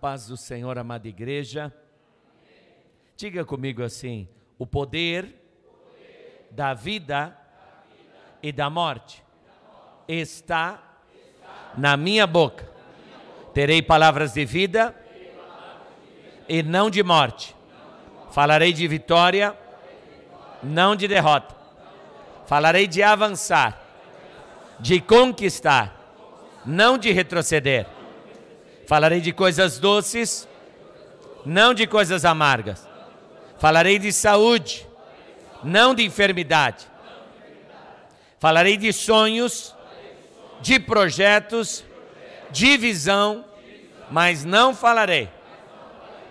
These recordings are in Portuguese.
Paz do Senhor, amada igreja. Diga comigo assim: o poder, da, vida e da morte, está, na, minha boca. Terei palavras de vida, e não de morte. Falarei de vitória, não de derrota. Falarei de avançar, de conquistar, não de retroceder. Falarei de coisas doces, não de coisas amargas. Falarei de saúde, não de enfermidade. Falarei de sonhos, de projetos, de visão, mas não falarei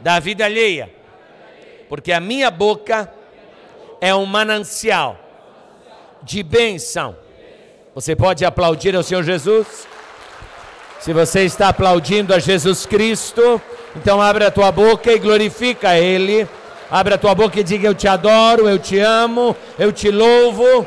da vida alheia, porque a minha boca é um manancial de bênção. Você pode aplaudir ao Senhor Jesus? Se você está aplaudindo a Jesus Cristo, então abre a tua boca e glorifica Ele. Abre a tua boca e diga: Eu te adoro, eu te amo, eu te louvo.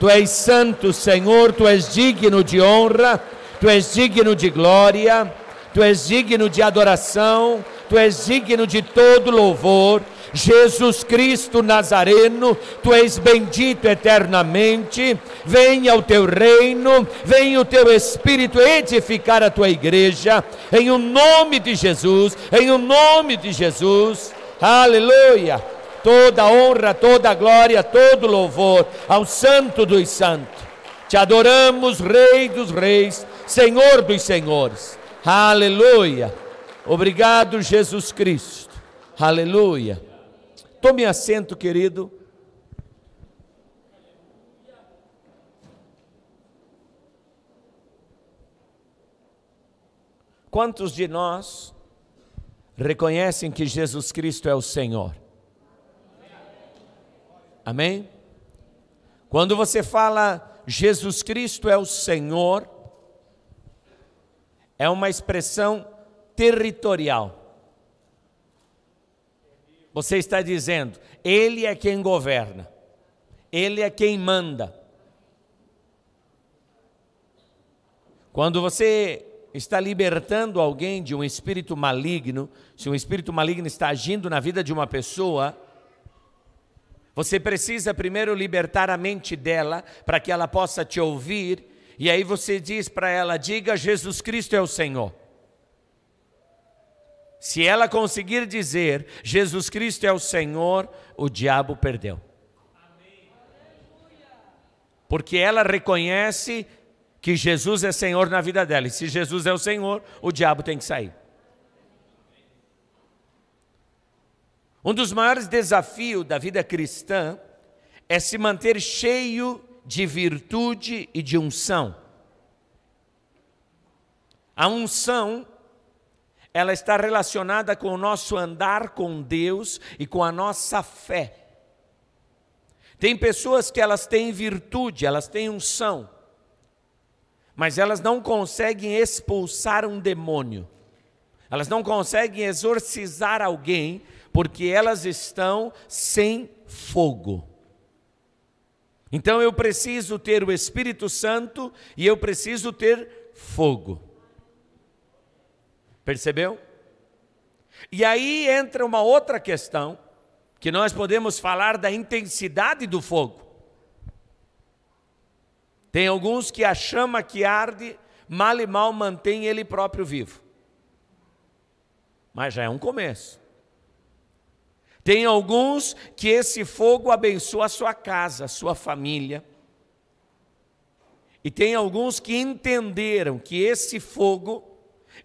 Tu és santo, Senhor, tu és digno de honra, tu és digno de glória, tu és digno de adoração, tu és digno de todo louvor. Jesus Cristo Nazareno, tu és bendito eternamente, venha o teu reino, venha o teu Espírito edificar a tua igreja, em o um nome de Jesus, em o um nome de Jesus, aleluia. Toda honra, toda glória, todo louvor ao Santo dos Santos. Te adoramos, Rei dos Reis, Senhor dos Senhores. Aleluia. Obrigado, Jesus Cristo. Aleluia. Tome assento, querido. Quantos de nós reconhecem que Jesus Cristo é o Senhor? Amém? Quando você fala Jesus Cristo é o Senhor, é uma expressão territorial. Você está dizendo, ele é quem governa, ele é quem manda. Quando você está libertando alguém de um espírito maligno, se um espírito maligno está agindo na vida de uma pessoa, você precisa primeiro libertar a mente dela para que ela possa te ouvir, e aí você diz para ela: diga Jesus Cristo é o Senhor. Se ela conseguir dizer Jesus Cristo é o Senhor, o diabo perdeu. Porque ela reconhece que Jesus é Senhor na vida dela. E se Jesus é o Senhor, o diabo tem que sair. Um dos maiores desafios da vida cristã é se manter cheio de virtude e de unção. A unção ela está relacionada com o nosso andar com Deus e com a nossa fé. Tem pessoas que elas têm virtude, elas têm unção, mas elas não conseguem expulsar um demônio. Elas não conseguem exorcizar alguém porque elas estão sem fogo. Então eu preciso ter o Espírito Santo e eu preciso ter fogo. Percebeu? E aí entra uma outra questão, que nós podemos falar da intensidade do fogo. Tem alguns que a chama que arde, mal e mal mantém ele próprio vivo. Mas já é um começo. Tem alguns que esse fogo abençoa a sua casa, a sua família. E tem alguns que entenderam que esse fogo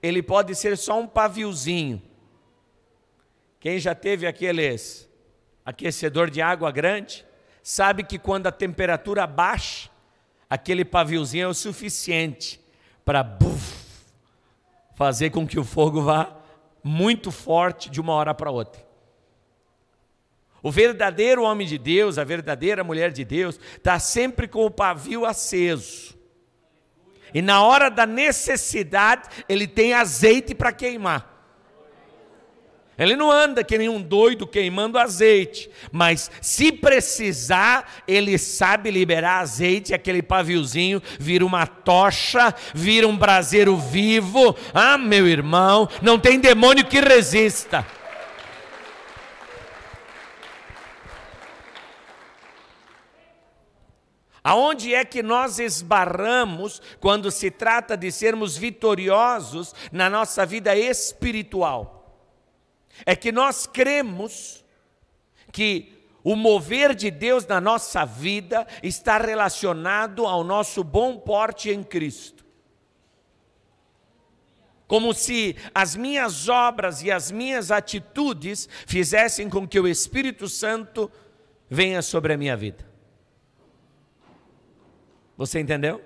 ele pode ser só um paviozinho. Quem já teve aqueles aquecedor de água grande, sabe que quando a temperatura baixa, aquele paviozinho é o suficiente para fazer com que o fogo vá muito forte de uma hora para outra. O verdadeiro homem de Deus, a verdadeira mulher de Deus, está sempre com o pavio aceso. E na hora da necessidade, ele tem azeite para queimar. Ele não anda que nem um doido queimando azeite, mas se precisar, ele sabe liberar azeite, aquele paviozinho vira uma tocha, vira um braseiro vivo. Ah, meu irmão, não tem demônio que resista. Aonde é que nós esbarramos quando se trata de sermos vitoriosos na nossa vida espiritual? É que nós cremos que o mover de Deus na nossa vida está relacionado ao nosso bom porte em Cristo. Como se as minhas obras e as minhas atitudes fizessem com que o Espírito Santo venha sobre a minha vida. Você entendeu?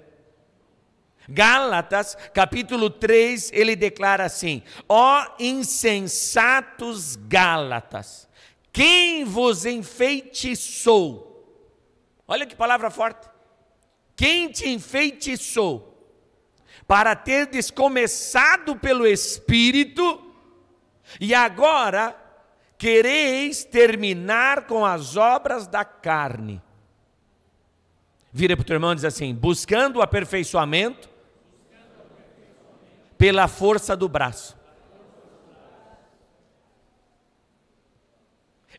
Gálatas, capítulo 3, ele declara assim: Ó insensatos Gálatas, quem vos enfeitiçou? Olha que palavra forte. Quem te enfeitiçou? Para terdes começado pelo Espírito, e agora quereis terminar com as obras da carne. Vira para o teu irmão e diz assim: buscando o aperfeiçoamento pela força do braço.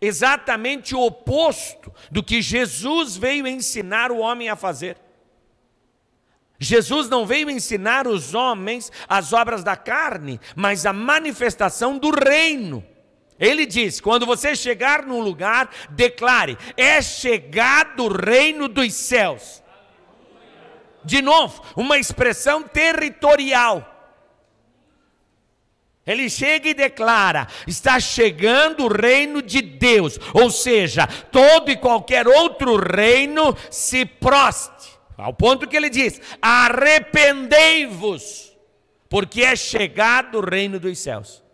Exatamente o oposto do que Jesus veio ensinar o homem a fazer. Jesus não veio ensinar os homens as obras da carne, mas a manifestação do reino. Ele diz: quando você chegar num lugar, declare: é chegado o reino dos céus. De novo, uma expressão territorial. Ele chega e declara: está chegando o reino de Deus, ou seja, todo e qualquer outro reino se proste, ao ponto que ele diz: arrependei-vos, porque é chegado o reino dos céus.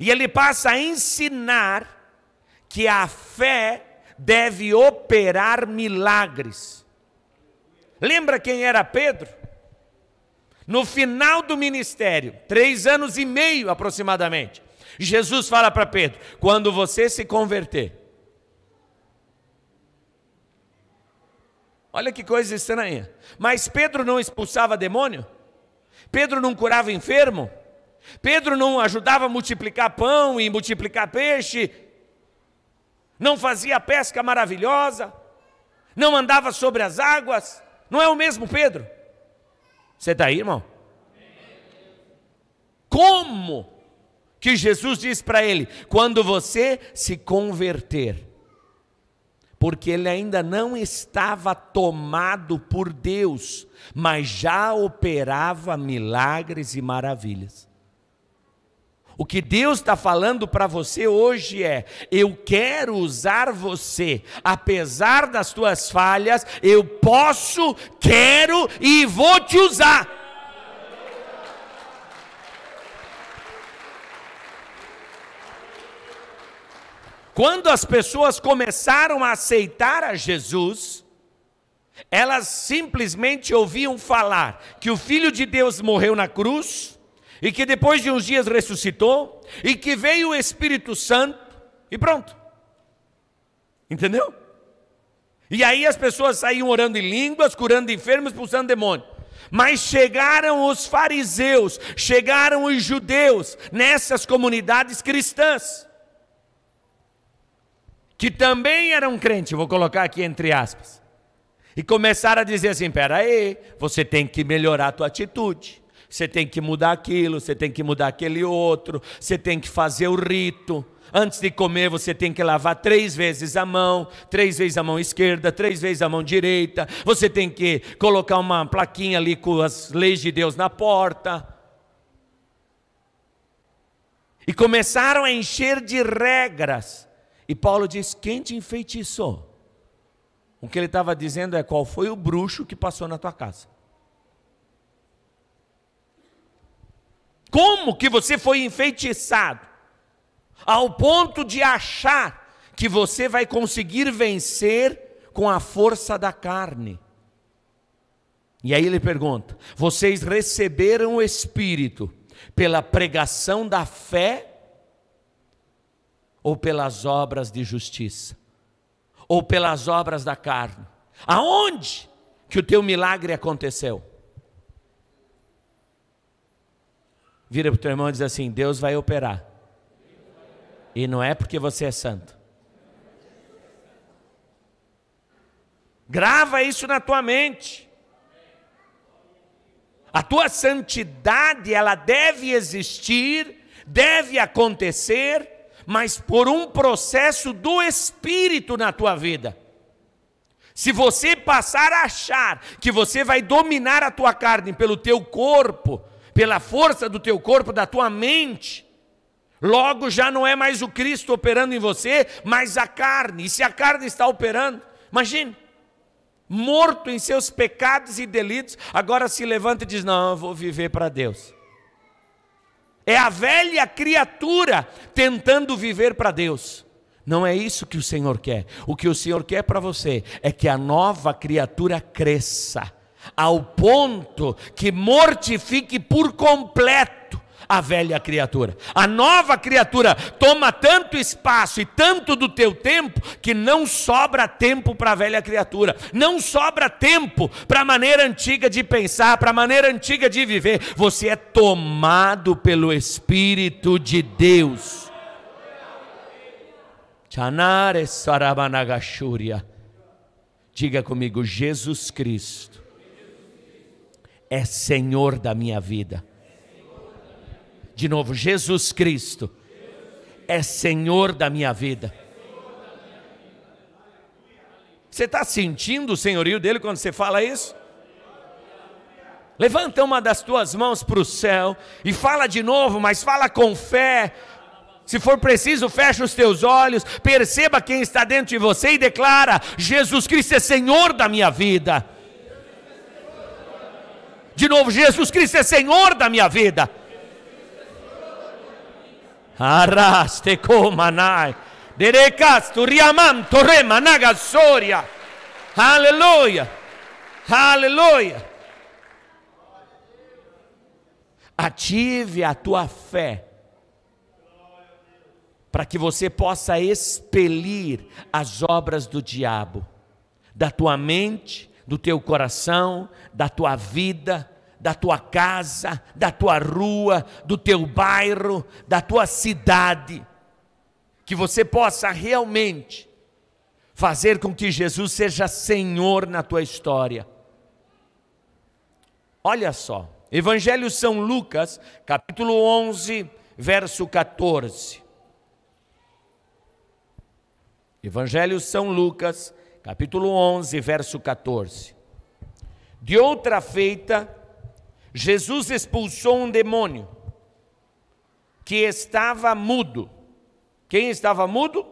E ele passa a ensinar que a fé deve operar milagres. Lembra quem era Pedro? No final do ministério, três anos e meio aproximadamente, Jesus fala para Pedro: quando você se converter, olha que coisa estranha, mas Pedro não expulsava demônio? Pedro não curava enfermo? Pedro não ajudava a multiplicar pão e multiplicar peixe, não fazia pesca maravilhosa, não andava sobre as águas. Não é o mesmo Pedro? Você está aí, irmão? Como que Jesus diz para ele: quando você se converter, porque ele ainda não estava tomado por Deus, mas já operava milagres e maravilhas. O que Deus está falando para você hoje é: eu quero usar você, apesar das tuas falhas, eu posso, quero e vou te usar. Quando as pessoas começaram a aceitar a Jesus, elas simplesmente ouviam falar que o Filho de Deus morreu na cruz e que depois de uns dias ressuscitou, e que veio o Espírito Santo, e pronto. Entendeu? E aí as pessoas saíam orando em línguas, curando enfermos, expulsando demônios. Mas chegaram os fariseus, chegaram os judeus nessas comunidades cristãs, que também eram crentes, vou colocar aqui entre aspas, e começaram a dizer assim: peraí, você tem que melhorar a tua atitude. Você tem que mudar aquilo, você tem que mudar aquele outro, você tem que fazer o rito. Antes de comer, você tem que lavar três vezes a mão, três vezes a mão esquerda, três vezes a mão direita. Você tem que colocar uma plaquinha ali com as leis de Deus na porta. E começaram a encher de regras. E Paulo diz: Quem te enfeitiçou? O que ele estava dizendo é: Qual foi o bruxo que passou na tua casa? como que você foi enfeitiçado ao ponto de achar que você vai conseguir vencer com a força da carne. E aí ele pergunta: Vocês receberam o Espírito pela pregação da fé ou pelas obras de justiça? Ou pelas obras da carne? Aonde que o teu milagre aconteceu? Vira para o teu irmão e diz assim: Deus vai operar. E não é porque você é santo. Grava isso na tua mente. A tua santidade, ela deve existir, deve acontecer, mas por um processo do Espírito na tua vida. Se você passar a achar que você vai dominar a tua carne pelo teu corpo, pela força do teu corpo, da tua mente. Logo já não é mais o Cristo operando em você, mas a carne. E se a carne está operando, imagine, morto em seus pecados e delitos, agora se levanta e diz: Não, eu vou viver para Deus. É a velha criatura tentando viver para Deus. Não é isso que o Senhor quer. O que o Senhor quer para você é que a nova criatura cresça ao ponto que mortifique por completo a velha criatura. A nova criatura toma tanto espaço e tanto do teu tempo que não sobra tempo para a velha criatura, não sobra tempo para a maneira antiga de pensar, para a maneira antiga de viver. Você é tomado pelo Espírito de Deus. Chanare Sarabanagashúria. Diga comigo, Jesus Cristo é Senhor da minha vida. De novo, Jesus Cristo é Senhor da minha vida. Você está sentindo o senhorio dele quando você fala isso? Levanta uma das tuas mãos para o céu e fala de novo, mas fala com fé. Se for preciso, fecha os teus olhos, perceba quem está dentro de você e declara: Jesus Cristo é Senhor da minha vida. De novo, Jesus Cristo é Senhor da minha vida. Araste comanai. Derecasto riamanto, remanaga, soria. Aleluia. Aleluia. Ative a tua fé para que você possa expelir as obras do diabo da tua mente, do teu coração, da tua vida, da tua casa, da tua rua, do teu bairro, da tua cidade. Que você possa realmente fazer com que Jesus seja Senhor na tua história. Olha só, Evangelho São Lucas, capítulo 11, verso 14. Evangelho São Lucas, capítulo 11, verso 14. De outra feita, Jesus expulsou um demônio que estava mudo. Quem estava mudo?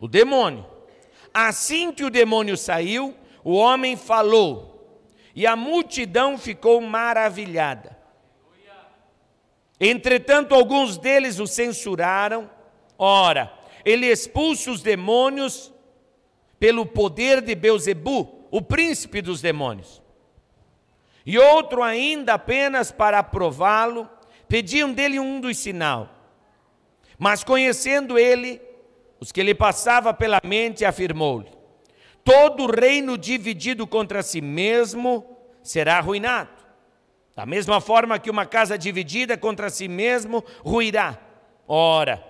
O demônio. Assim que o demônio saiu, o homem falou, e a multidão ficou maravilhada. Entretanto, alguns deles o censuraram. Ora, ele expulsa os demônios pelo poder de Beuzebu, o príncipe dos demônios. E outro ainda apenas para prová-lo, pediam dele um dos sinal. Mas conhecendo ele, os que lhe passava pela mente, afirmou-lhe: Todo reino dividido contra si mesmo será arruinado. Da mesma forma que uma casa dividida contra si mesmo ruirá. Ora,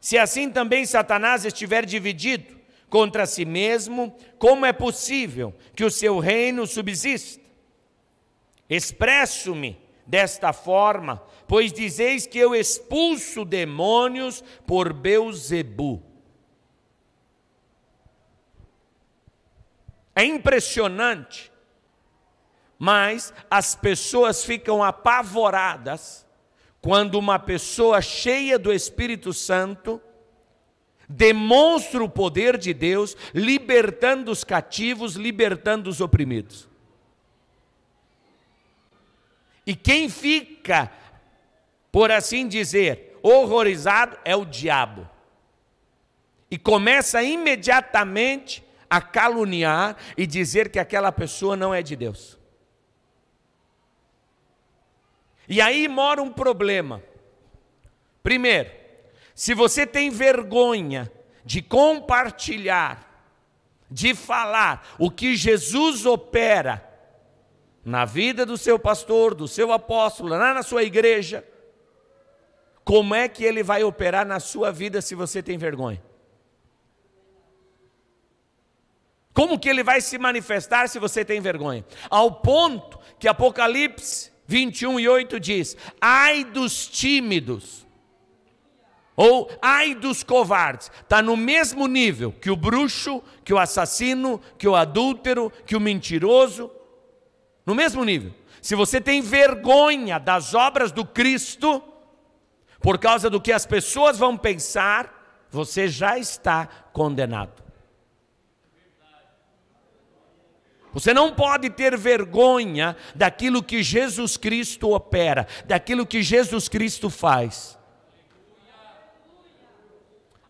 se assim também Satanás estiver dividido, contra si mesmo, como é possível que o seu reino subsista? Expresso-me desta forma, pois dizeis que eu expulso demônios por Beuzebu. É impressionante, mas as pessoas ficam apavoradas quando uma pessoa cheia do Espírito Santo demonstra o poder de Deus, libertando os cativos, libertando os oprimidos. E quem fica, por assim dizer, horrorizado é o diabo. E começa imediatamente a caluniar e dizer que aquela pessoa não é de Deus. E aí mora um problema. Primeiro, se você tem vergonha de compartilhar, de falar o que Jesus opera na vida do seu pastor, do seu apóstolo, lá na sua igreja, como é que ele vai operar na sua vida se você tem vergonha? Como que ele vai se manifestar se você tem vergonha? Ao ponto que Apocalipse 21 e 8 diz: Ai dos tímidos, ou ai dos covardes, está no mesmo nível que o bruxo, que o assassino, que o adúltero, que o mentiroso, no mesmo nível. Se você tem vergonha das obras do Cristo, por causa do que as pessoas vão pensar, você já está condenado. Você não pode ter vergonha daquilo que Jesus Cristo opera, daquilo que Jesus Cristo faz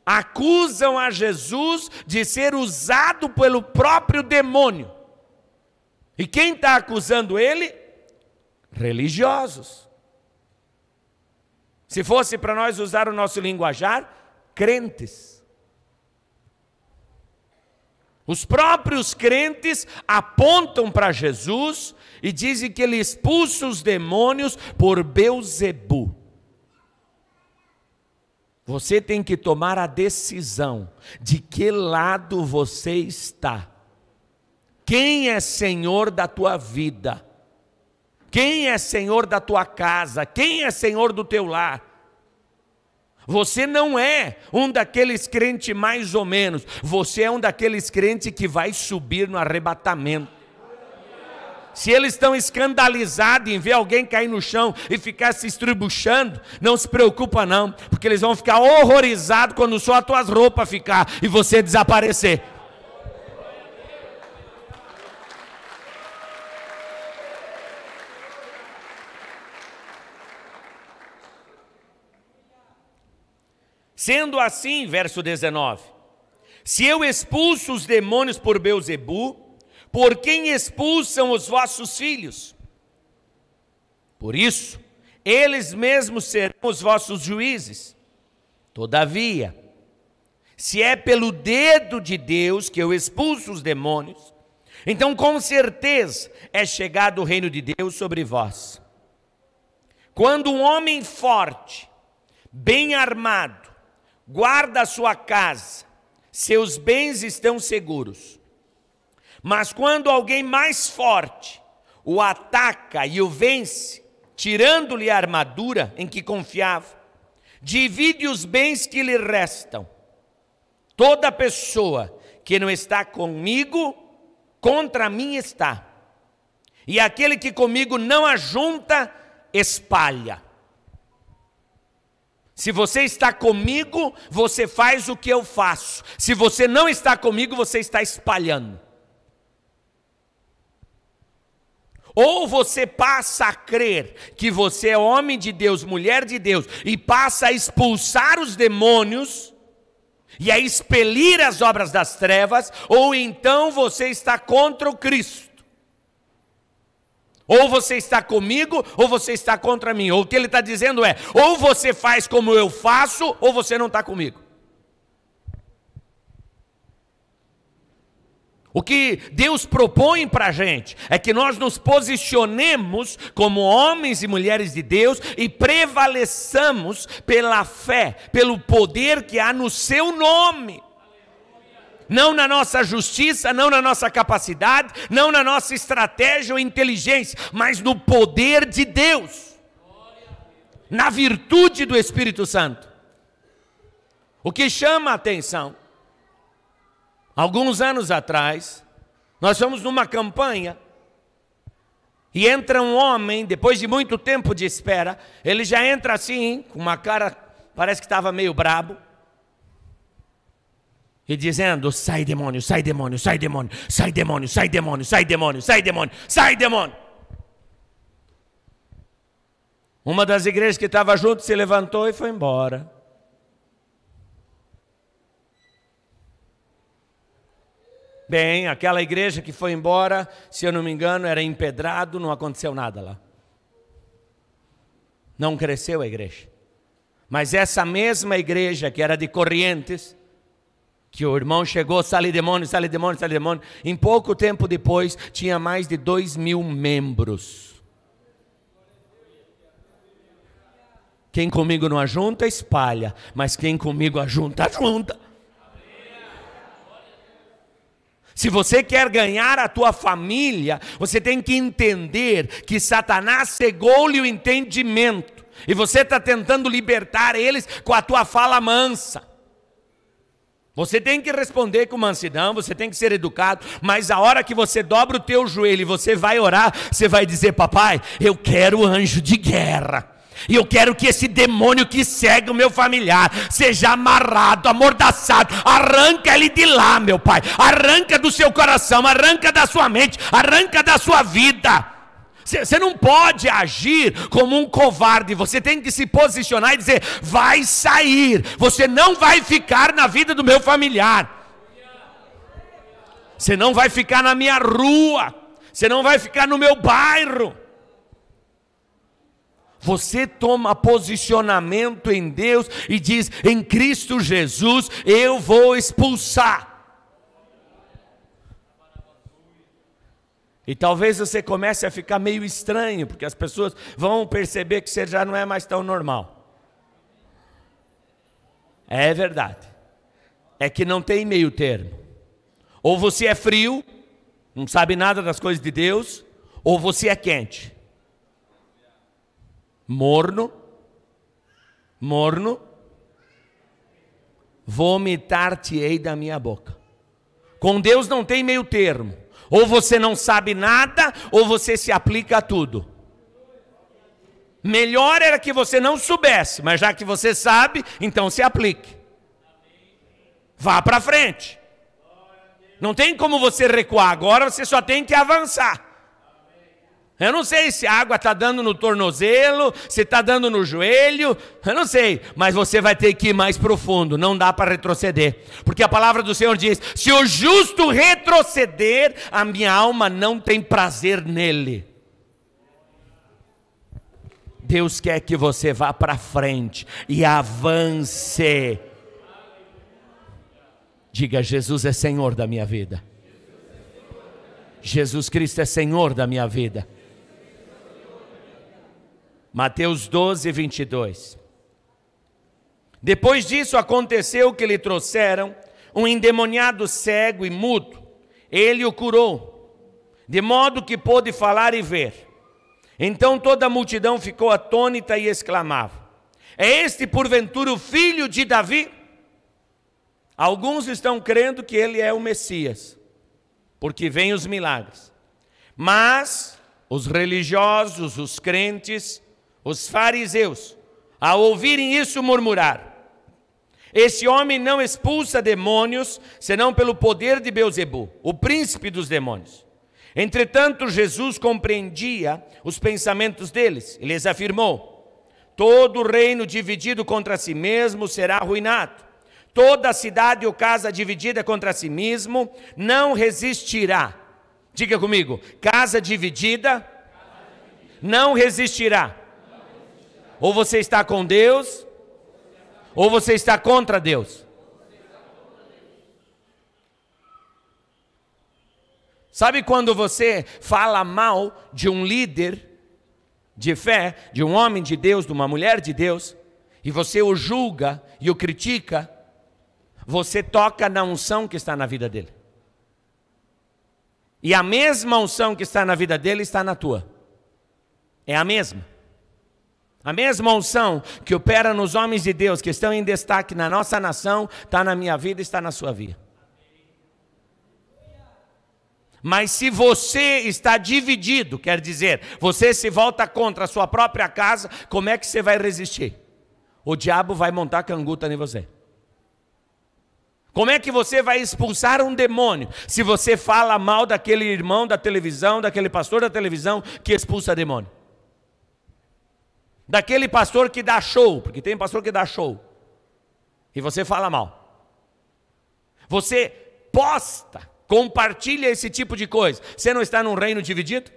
acusam a Jesus de ser usado pelo próprio demônio. E quem está acusando ele? Religiosos. Se fosse para nós usar o nosso linguajar, crentes. Os próprios crentes apontam para Jesus e dizem que ele expulsa os demônios por Beuzebu. Você tem que tomar a decisão de que lado você está. Quem é senhor da tua vida? Quem é senhor da tua casa? Quem é senhor do teu lar? Você não é um daqueles crentes mais ou menos, você é um daqueles crentes que vai subir no arrebatamento. Se eles estão escandalizados em ver alguém cair no chão e ficar se estribuchando, não se preocupa não, porque eles vão ficar horrorizados quando só as tuas roupas ficar e você desaparecer. Sendo assim, verso 19, se eu expulso os demônios por Beuzebu, por quem expulsam os vossos filhos? Por isso, eles mesmos serão os vossos juízes. Todavia, se é pelo dedo de Deus que eu expulso os demônios, então com certeza é chegado o reino de Deus sobre vós. Quando um homem forte, bem armado, guarda a sua casa, seus bens estão seguros. Mas quando alguém mais forte o ataca e o vence, tirando-lhe a armadura em que confiava, divide os bens que lhe restam. Toda pessoa que não está comigo, contra mim está. E aquele que comigo não ajunta, espalha. Se você está comigo, você faz o que eu faço. Se você não está comigo, você está espalhando. Ou você passa a crer que você é homem de Deus, mulher de Deus, e passa a expulsar os demônios e a expelir as obras das trevas, ou então você está contra o Cristo. Ou você está comigo, ou você está contra mim. Ou o que ele está dizendo é: ou você faz como eu faço, ou você não está comigo. O que Deus propõe para a gente é que nós nos posicionemos como homens e mulheres de Deus e prevaleçamos pela fé, pelo poder que há no seu nome. Não na nossa justiça, não na nossa capacidade, não na nossa estratégia ou inteligência, mas no poder de Deus, na virtude do Espírito Santo. O que chama a atenção Alguns anos atrás, nós fomos numa campanha e entra um homem, depois de muito tempo de espera, ele já entra assim, com uma cara, parece que estava meio brabo, e dizendo: sai demônio, sai demônio, sai demônio, sai demônio, sai demônio, sai demônio, sai demônio, sai demônio. Uma das igrejas que estava junto se levantou e foi embora. Tem, aquela igreja que foi embora, se eu não me engano, era empedrado, não aconteceu nada lá. Não cresceu a igreja. Mas essa mesma igreja que era de Corrientes, que o irmão chegou, sale demônio, sale demônio, sale demônio, em pouco tempo depois tinha mais de dois mil membros. Quem comigo não ajunta, espalha, mas quem comigo ajunta, ajunta. Se você quer ganhar a tua família, você tem que entender que Satanás cegou-lhe o entendimento. E você está tentando libertar eles com a tua fala mansa. Você tem que responder com mansidão, você tem que ser educado, mas a hora que você dobra o teu joelho e você vai orar, você vai dizer: "Papai, eu quero o anjo de guerra". E eu quero que esse demônio que segue o meu familiar seja amarrado, amordaçado. Arranca ele de lá, meu Pai. Arranca do seu coração, arranca da sua mente, arranca da sua vida. Você não pode agir como um covarde, você tem que se posicionar e dizer: vai sair, você não vai ficar na vida do meu familiar, você não vai ficar na minha rua, você não vai ficar no meu bairro. Você toma posicionamento em Deus e diz: em Cristo Jesus eu vou expulsar. E talvez você comece a ficar meio estranho, porque as pessoas vão perceber que você já não é mais tão normal. É verdade. É que não tem meio termo. Ou você é frio, não sabe nada das coisas de Deus, ou você é quente morno, morno, vomitar-te-ei da minha boca. Com Deus não tem meio termo. Ou você não sabe nada, ou você se aplica a tudo. Melhor era que você não soubesse, mas já que você sabe, então se aplique. Vá para frente. Não tem como você recuar, agora você só tem que avançar. Eu não sei se a água está dando no tornozelo, se está dando no joelho, eu não sei, mas você vai ter que ir mais profundo, não dá para retroceder, porque a palavra do Senhor diz: se o justo retroceder, a minha alma não tem prazer nele. Deus quer que você vá para frente e avance. Diga: Jesus é Senhor da minha vida. Jesus Cristo é Senhor da minha vida. Mateus 12, 22. Depois disso aconteceu que lhe trouxeram um endemoniado cego e mudo. Ele o curou, de modo que pôde falar e ver. Então toda a multidão ficou atônita e exclamava: É este porventura o filho de Davi? Alguns estão crendo que ele é o Messias, porque vem os milagres. Mas os religiosos, os crentes, os fariseus, ao ouvirem isso, murmuraram. Esse homem não expulsa demônios, senão pelo poder de Beuzebu, o príncipe dos demônios. Entretanto, Jesus compreendia os pensamentos deles e lhes afirmou: Todo reino dividido contra si mesmo será arruinado. Toda cidade ou casa dividida contra si mesmo não resistirá. Diga comigo: casa dividida não resistirá. Ou você está com Deus, ou você está contra Deus. Sabe quando você fala mal de um líder de fé, de um homem de Deus, de uma mulher de Deus, e você o julga e o critica, você toca na unção que está na vida dele. E a mesma unção que está na vida dele está na tua. É a mesma. A mesma unção que opera nos homens de Deus, que estão em destaque na nossa nação, está na minha vida e está na sua vida. Mas se você está dividido, quer dizer, você se volta contra a sua própria casa, como é que você vai resistir? O diabo vai montar canguta em você. Como é que você vai expulsar um demônio se você fala mal daquele irmão da televisão, daquele pastor da televisão que expulsa demônio? Daquele pastor que dá show, porque tem pastor que dá show. E você fala mal. Você posta, compartilha esse tipo de coisa. Você não está num reino dividido?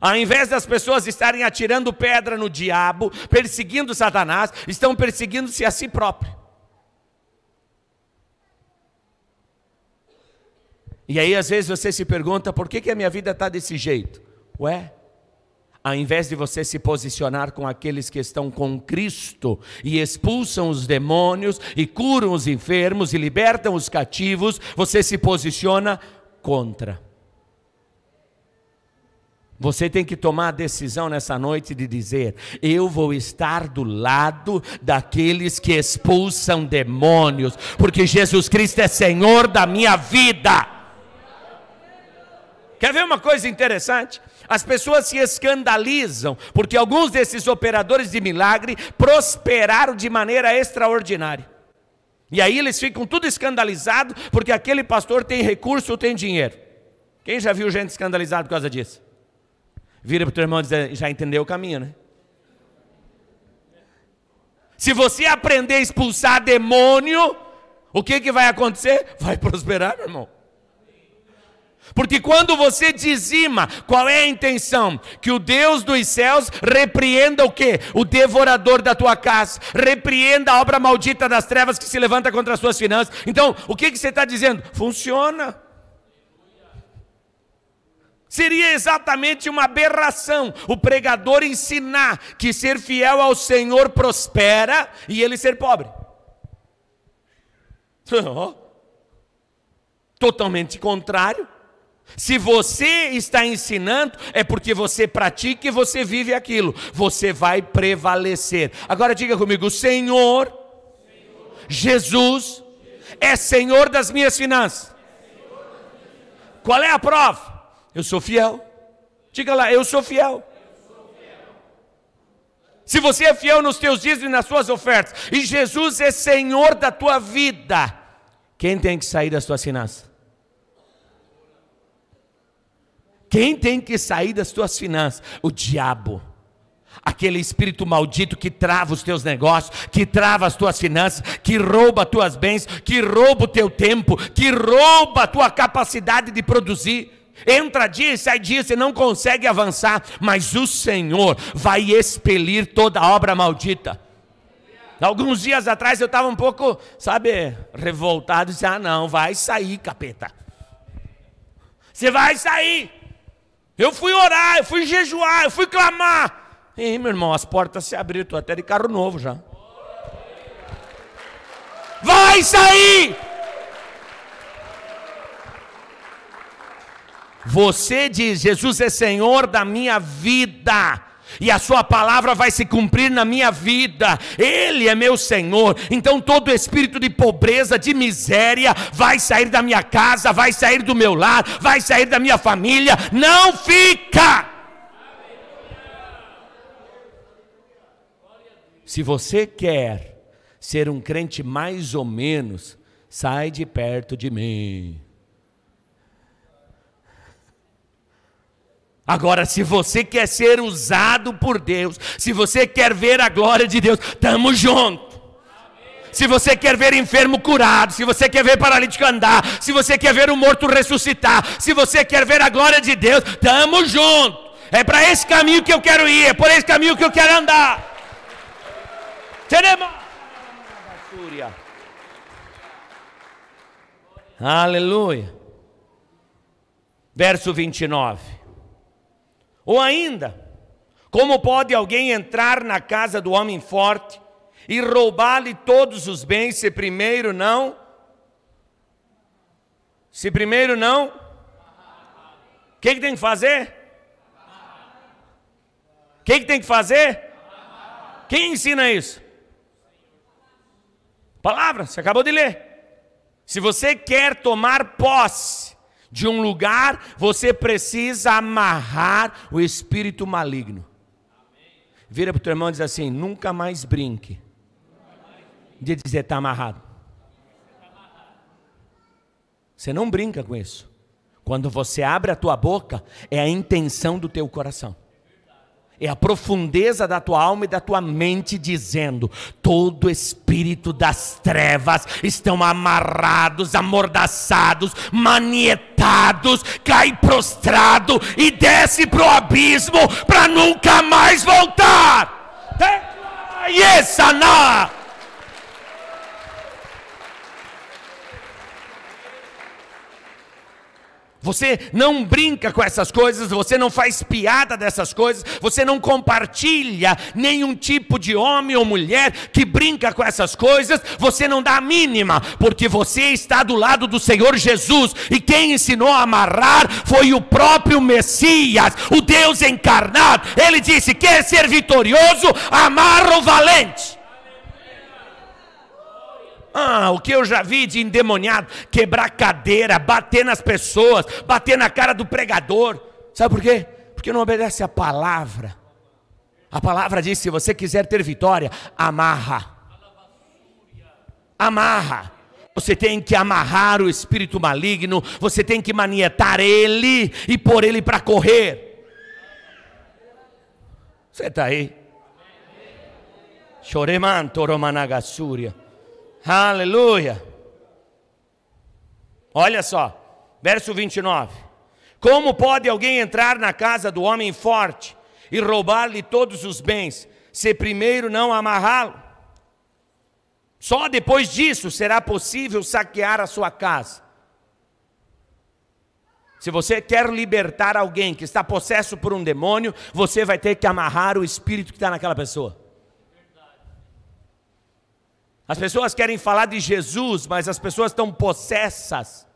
Ao invés das pessoas estarem atirando pedra no diabo, perseguindo Satanás, estão perseguindo-se a si próprio. E aí, às vezes, você se pergunta: por que, que a minha vida está desse jeito? Ué, ao invés de você se posicionar com aqueles que estão com Cristo e expulsam os demônios e curam os enfermos e libertam os cativos, você se posiciona contra. Você tem que tomar a decisão nessa noite de dizer: eu vou estar do lado daqueles que expulsam demônios, porque Jesus Cristo é Senhor da minha vida. Quer ver uma coisa interessante? As pessoas se escandalizam porque alguns desses operadores de milagre prosperaram de maneira extraordinária. E aí eles ficam tudo escandalizados porque aquele pastor tem recurso, ou tem dinheiro. Quem já viu gente escandalizada por causa disso? Vira para o teu irmão e diz, já entendeu o caminho, né? Se você aprender a expulsar demônio, o que, que vai acontecer? Vai prosperar, meu irmão. Porque quando você dizima, qual é a intenção? Que o Deus dos céus repreenda o quê? O devorador da tua casa, repreenda a obra maldita das trevas que se levanta contra as suas finanças. Então, o que, que você está dizendo? Funciona. Seria exatamente uma aberração o pregador ensinar que ser fiel ao Senhor prospera e ele ser pobre. Totalmente contrário. Se você está ensinando, é porque você pratica e você vive aquilo. Você vai prevalecer. Agora diga comigo: Senhor, Senhor. Jesus, Jesus é Senhor das minhas finanças. É das minhas Qual é a prova? Eu sou fiel. Diga lá: Eu sou fiel. Se você é fiel nos teus dias e nas suas ofertas, e Jesus é Senhor da tua vida, quem tem que sair das tuas finanças? Quem tem que sair das tuas finanças? O diabo. Aquele espírito maldito que trava os teus negócios, que trava as tuas finanças, que rouba as tuas bens, que rouba o teu tempo, que rouba a tua capacidade de produzir. Entra dia e sai dia, você não consegue avançar, mas o Senhor vai expelir toda obra maldita. Alguns dias atrás eu estava um pouco, sabe, revoltado, disse: ah, não, vai sair, capeta. Você vai sair. Eu fui orar, eu fui jejuar, eu fui clamar. E meu irmão, as portas se abriram, estou até de carro novo já. Vai sair! Você diz: Jesus é Senhor da minha vida e a Sua palavra vai se cumprir na minha vida. Ele é meu Senhor. Então todo espírito de pobreza, de miséria, vai sair da minha casa, vai sair do meu lar, vai sair da minha família. Não fica. Se você quer ser um crente mais ou menos, sai de perto de mim. Agora, se você quer ser usado por Deus, se você quer ver a glória de Deus, estamos juntos. Se você quer ver enfermo curado, se você quer ver paralítico andar, se você quer ver o morto ressuscitar, se você quer ver a glória de Deus, estamos juntos. É para esse caminho que eu quero ir, é por esse caminho que eu quero andar. Aleluia. Verso 29. Ou ainda, como pode alguém entrar na casa do homem forte e roubar-lhe todos os bens se primeiro não se primeiro não O que, que tem que fazer? O que, que tem que fazer? Quem ensina isso? Palavra, você acabou de ler. Se você quer tomar posse de um lugar, você precisa amarrar o espírito maligno. Vira para o teu irmão e diz assim: nunca mais brinque. De dizer, está amarrado. Você não brinca com isso. Quando você abre a tua boca, é a intenção do teu coração é a profundeza da tua alma e da tua mente dizendo: todo espírito das trevas estão amarrados, amordaçados, manietados, cai prostrado e desce para o abismo para nunca mais voltar. Yes, Aná! Você não brinca com essas coisas, você não faz piada dessas coisas, você não compartilha nenhum tipo de homem ou mulher que brinca com essas coisas, você não dá a mínima, porque você está do lado do Senhor Jesus e quem ensinou a amarrar foi o próprio Messias, o Deus encarnado. Ele disse: quer é ser vitorioso, amarra o valente. Ah, o que eu já vi de endemoniado quebrar cadeira, bater nas pessoas, bater na cara do pregador. Sabe por quê? Porque não obedece a palavra. A palavra diz: se você quiser ter vitória, amarra. Amarra. Você tem que amarrar o espírito maligno, você tem que manietar ele e pôr ele para correr. Você está aí? Choremanto Romanagasuria. Aleluia. Olha só, verso 29. Como pode alguém entrar na casa do homem forte e roubar-lhe todos os bens, se primeiro não amarrá-lo? Só depois disso será possível saquear a sua casa. Se você quer libertar alguém que está possesso por um demônio, você vai ter que amarrar o espírito que está naquela pessoa. As pessoas querem falar de Jesus, mas as pessoas estão possessas.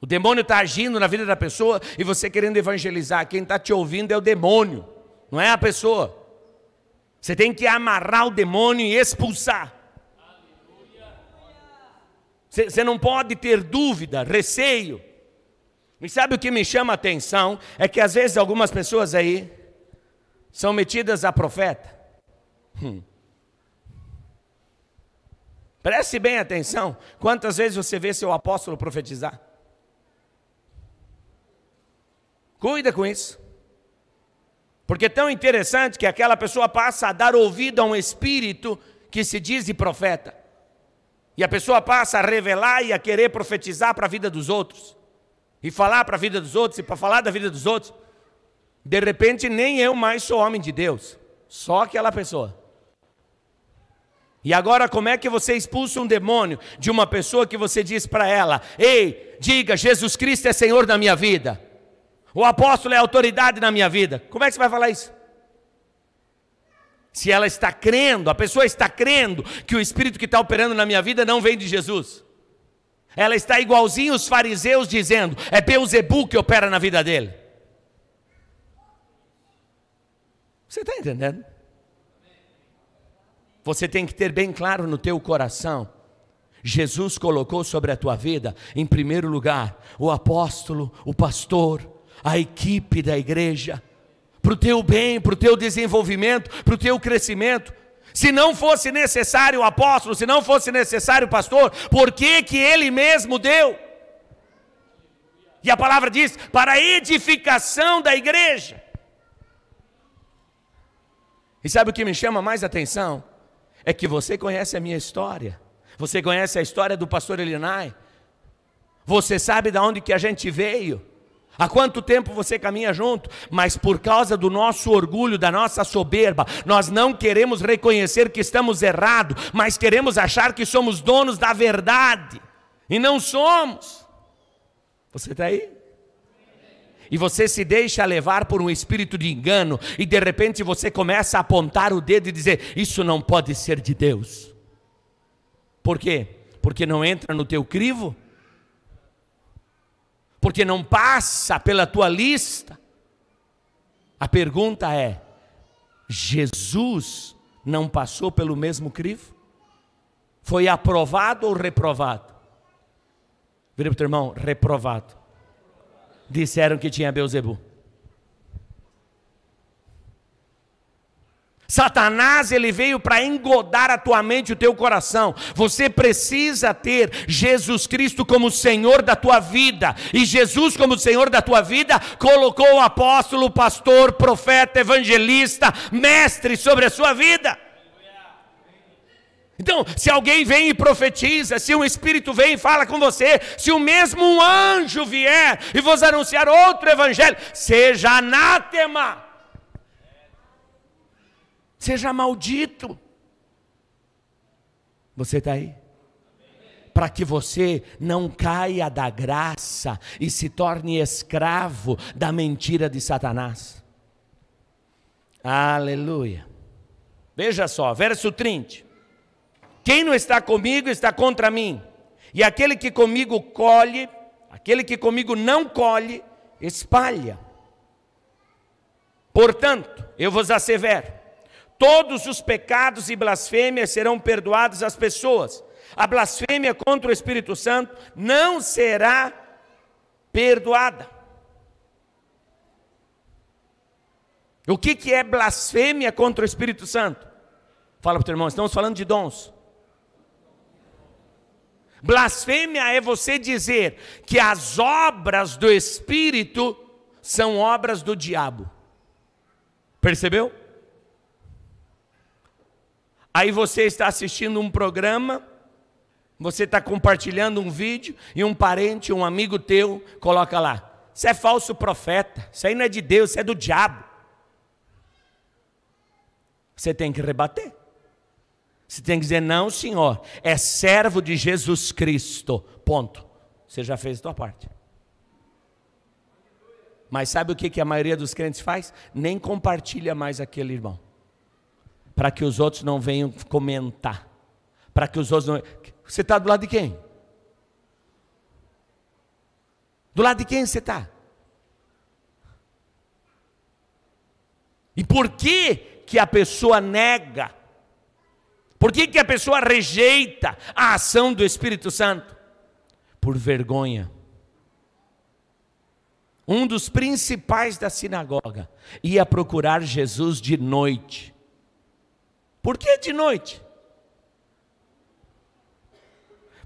O demônio está agindo na vida da pessoa e você querendo evangelizar. Quem está te ouvindo é o demônio, não é a pessoa. Você tem que amarrar o demônio e expulsar. Você não pode ter dúvida, receio. E sabe o que me chama a atenção? É que às vezes algumas pessoas aí são metidas a profeta. Hum. Preste bem atenção. Quantas vezes você vê seu apóstolo profetizar? Cuida com isso. Porque é tão interessante que aquela pessoa passa a dar ouvido a um espírito que se diz de profeta. E a pessoa passa a revelar e a querer profetizar para a vida dos outros. E falar para a vida dos outros e para falar da vida dos outros. De repente, nem eu mais sou homem de Deus. Só aquela pessoa. E agora, como é que você expulsa um demônio de uma pessoa que você diz para ela: Ei, diga, Jesus Cristo é Senhor da minha vida, o apóstolo é autoridade na minha vida? Como é que você vai falar isso? Se ela está crendo, a pessoa está crendo que o Espírito que está operando na minha vida não vem de Jesus. Ela está igualzinho os fariseus dizendo: é Beuzebu que opera na vida dele. Você está entendendo? Você tem que ter bem claro no teu coração. Jesus colocou sobre a tua vida, em primeiro lugar, o apóstolo, o pastor, a equipe da igreja, para o teu bem, para o teu desenvolvimento, para o teu crescimento. Se não fosse necessário o apóstolo, se não fosse necessário o pastor, por que, que ele mesmo deu? E a palavra diz: para a edificação da igreja. E sabe o que me chama mais atenção? É que você conhece a minha história. Você conhece a história do pastor Elinai. Você sabe de onde que a gente veio. Há quanto tempo você caminha junto? Mas por causa do nosso orgulho, da nossa soberba, nós não queremos reconhecer que estamos errados, mas queremos achar que somos donos da verdade. E não somos. Você está aí? e você se deixa levar por um espírito de engano, e de repente você começa a apontar o dedo e dizer: Isso não pode ser de Deus. Por quê? Porque não entra no teu crivo, porque não passa pela tua lista. A pergunta é: Jesus não passou pelo mesmo crivo? Foi aprovado ou reprovado? Vira para o teu irmão: reprovado disseram que tinha Beuzebu. Satanás, ele veio para engodar a tua mente e o teu coração. Você precisa ter Jesus Cristo como Senhor da tua vida. E Jesus como Senhor da tua vida colocou o apóstolo, pastor, profeta, evangelista, mestre sobre a sua vida. Então, se alguém vem e profetiza, se um espírito vem e fala com você, se o mesmo anjo vier e vos anunciar outro evangelho, seja anátema, seja maldito. Você está aí? para que você não caia da graça e se torne escravo da mentira de Satanás. Aleluia. Veja só, verso 30. Quem não está comigo está contra mim. E aquele que comigo colhe, aquele que comigo não colhe, espalha. Portanto, eu vos assevero: todos os pecados e blasfêmias serão perdoados às pessoas. A blasfêmia contra o Espírito Santo não será perdoada. O que, que é blasfêmia contra o Espírito Santo? Fala para o teu irmão, estamos falando de dons. Blasfêmia é você dizer que as obras do Espírito são obras do diabo. Percebeu? Aí você está assistindo um programa, você está compartilhando um vídeo e um parente, um amigo teu, coloca lá: Você é falso profeta, isso aí não é de Deus, isso é do diabo. Você tem que rebater. Você tem que dizer, não, senhor, é servo de Jesus Cristo. Ponto. Você já fez a sua parte. Mas sabe o que, que a maioria dos crentes faz? Nem compartilha mais aquele irmão. Para que os outros não venham comentar. Para que os outros não. Você está do lado de quem? Do lado de quem você está? E por que que a pessoa nega por que, que a pessoa rejeita a ação do Espírito Santo? Por vergonha. Um dos principais da sinagoga ia procurar Jesus de noite. Por que de noite?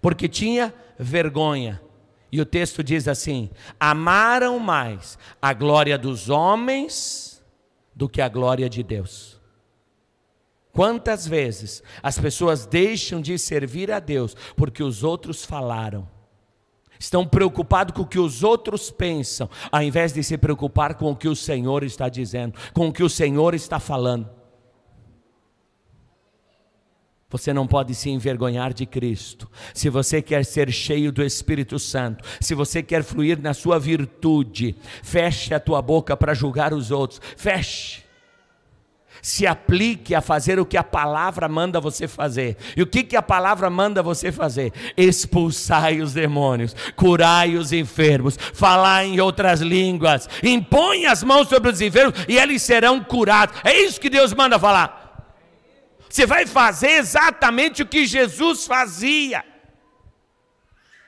Porque tinha vergonha. E o texto diz assim: amaram mais a glória dos homens do que a glória de Deus. Quantas vezes as pessoas deixam de servir a Deus porque os outros falaram? Estão preocupados com o que os outros pensam, ao invés de se preocupar com o que o Senhor está dizendo, com o que o Senhor está falando. Você não pode se envergonhar de Cristo. Se você quer ser cheio do Espírito Santo, se você quer fluir na sua virtude, feche a tua boca para julgar os outros. Feche se aplique a fazer o que a palavra manda você fazer. E o que, que a palavra manda você fazer? Expulsai os demônios, curai os enfermos, falar em outras línguas, impõe as mãos sobre os enfermos e eles serão curados. É isso que Deus manda falar. Você vai fazer exatamente o que Jesus fazia.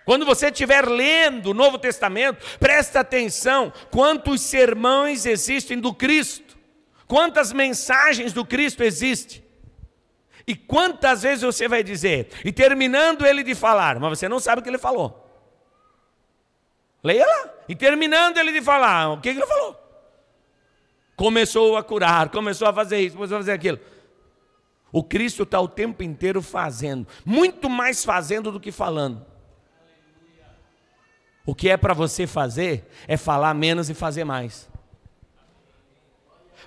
Quando você estiver lendo o Novo Testamento, presta atenção quantos sermões existem do Cristo. Quantas mensagens do Cristo existem? E quantas vezes você vai dizer? E terminando ele de falar, mas você não sabe o que ele falou. Leia lá. E terminando ele de falar, o que ele falou? Começou a curar, começou a fazer isso, começou a fazer aquilo. O Cristo está o tempo inteiro fazendo, muito mais fazendo do que falando. O que é para você fazer é falar menos e fazer mais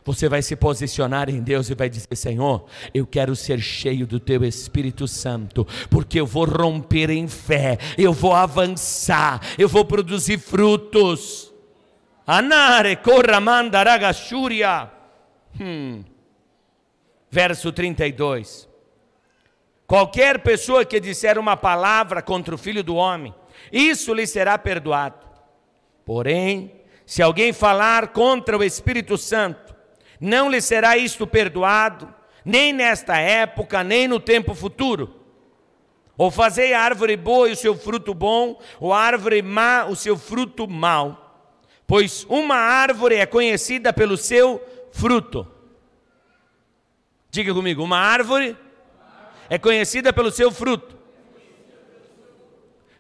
você vai se posicionar em Deus e vai dizer: Senhor, eu quero ser cheio do teu Espírito Santo, porque eu vou romper em fé, eu vou avançar, eu vou produzir frutos. Anare, corramanda, ragachúria. Hum. Verso 32. Qualquer pessoa que disser uma palavra contra o filho do homem, isso lhe será perdoado. Porém, se alguém falar contra o Espírito Santo, não lhe será isto perdoado, nem nesta época, nem no tempo futuro. Ou fazei a árvore boa e o seu fruto bom, ou a árvore má o seu fruto mau. Pois uma árvore é conhecida pelo seu fruto. Diga comigo, uma árvore é conhecida pelo seu fruto.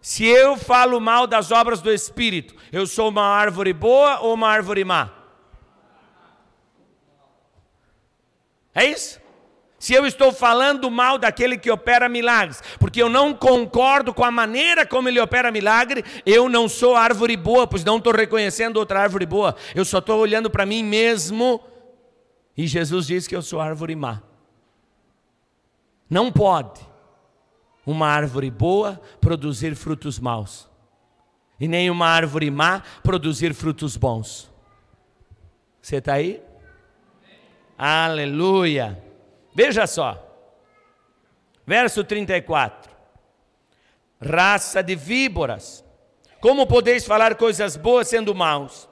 Se eu falo mal das obras do Espírito, eu sou uma árvore boa ou uma árvore má? É isso? Se eu estou falando mal daquele que opera milagres, porque eu não concordo com a maneira como ele opera milagre, eu não sou árvore boa, pois não estou reconhecendo outra árvore boa, eu só estou olhando para mim mesmo, e Jesus diz que eu sou árvore má. Não pode uma árvore boa produzir frutos maus, e nem uma árvore má produzir frutos bons. Você está aí? Aleluia. Veja só. Verso 34. Raça de víboras, como podeis falar coisas boas sendo maus?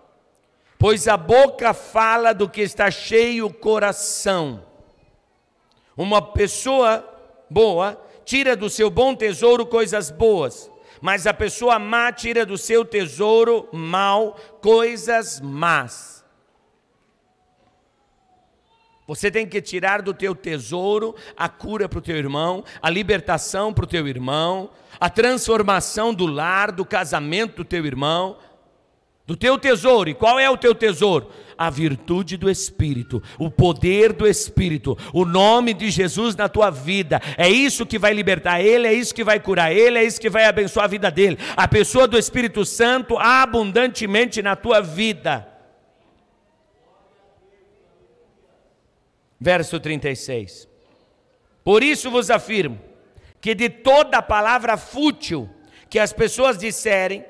Pois a boca fala do que está cheio o coração. Uma pessoa boa tira do seu bom tesouro coisas boas, mas a pessoa má tira do seu tesouro mal coisas más. Você tem que tirar do teu tesouro a cura para o teu irmão, a libertação para o teu irmão, a transformação do lar, do casamento do teu irmão, do teu tesouro. E qual é o teu tesouro? A virtude do Espírito, o poder do Espírito, o nome de Jesus na tua vida. É isso que vai libertar ele, é isso que vai curar ele, é isso que vai abençoar a vida dele. A pessoa do Espírito Santo abundantemente na tua vida. Verso 36. Por isso vos afirmo que de toda palavra fútil que as pessoas disserem,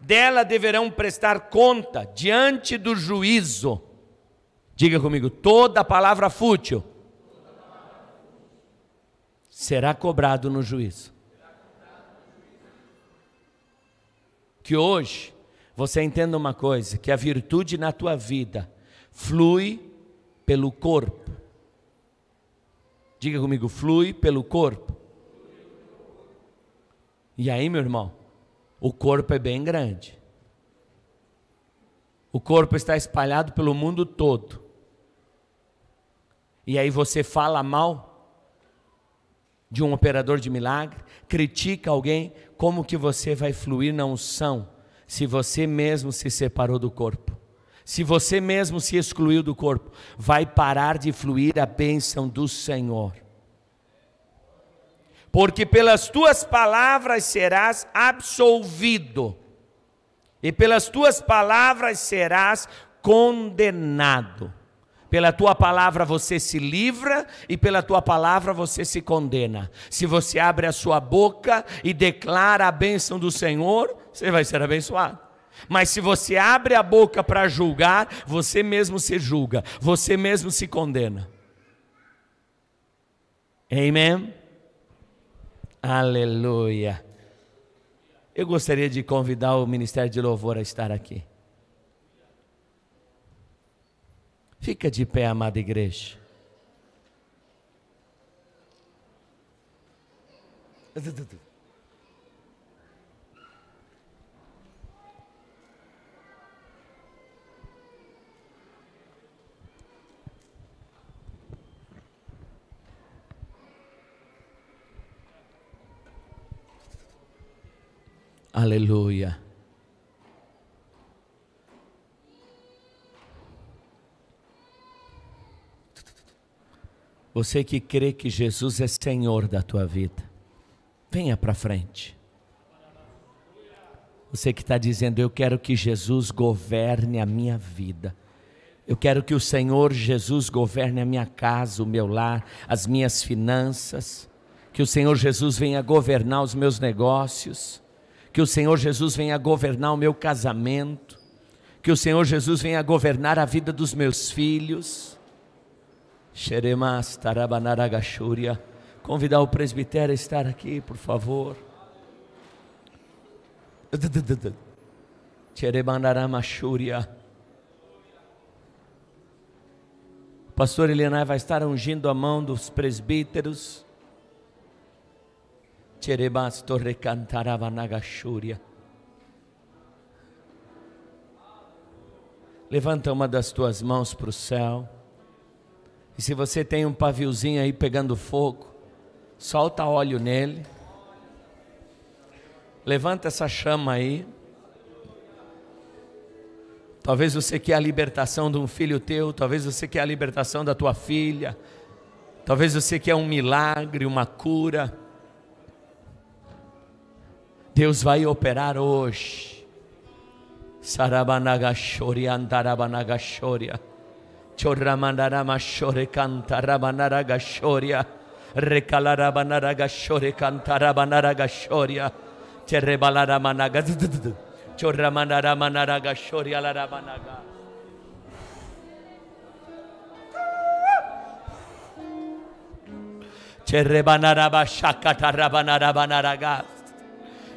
dela deverão prestar conta diante do juízo. Diga comigo, toda palavra fútil será cobrado no juízo. Que hoje você entenda uma coisa, que a virtude na tua vida flui pelo corpo Diga comigo, flui pelo corpo. E aí, meu irmão, o corpo é bem grande. O corpo está espalhado pelo mundo todo. E aí você fala mal de um operador de milagre, critica alguém, como que você vai fluir na unção se você mesmo se separou do corpo? se você mesmo se excluiu do corpo, vai parar de fluir a bênção do Senhor. Porque pelas tuas palavras serás absolvido, e pelas tuas palavras serás condenado. Pela tua palavra você se livra e pela tua palavra você se condena. Se você abre a sua boca e declara a bênção do Senhor, você vai ser abençoado. Mas se você abre a boca para julgar, você mesmo se julga, você mesmo se condena. Amém? Aleluia. Eu gostaria de convidar o Ministério de Louvor a estar aqui. Fica de pé, amada igreja. Aleluia. Você que crê que Jesus é Senhor da tua vida, venha para frente. Você que está dizendo, eu quero que Jesus governe a minha vida. Eu quero que o Senhor Jesus governe a minha casa, o meu lar, as minhas finanças. Que o Senhor Jesus venha governar os meus negócios que o Senhor Jesus venha governar o meu casamento, que o Senhor Jesus venha governar a vida dos meus filhos. Xeremas Tarabanaragachúria. Convidar o presbitério a estar aqui, por favor. Xerebandaramachúria. O pastor Elenai vai estar ungindo a mão dos presbíteros. Terebasto recantarava Nagashúria. Levanta uma das tuas mãos para o céu. E se você tem um paviozinho aí pegando fogo, solta óleo nele. Levanta essa chama aí. Talvez você quer a libertação de um filho teu, talvez você quer a libertação da tua filha, talvez você quer um milagre, uma cura. Deus vai operar hoje. Sarabanagashori andarabanagashori. Choramanaramashore cantarabanaragashori. Recalarabanaragashori cantarabanaragashori. Terrebalaramanaga. Choramanaramanaramashori alarabanaga. Terrebanaramashakatarabanaramanaga.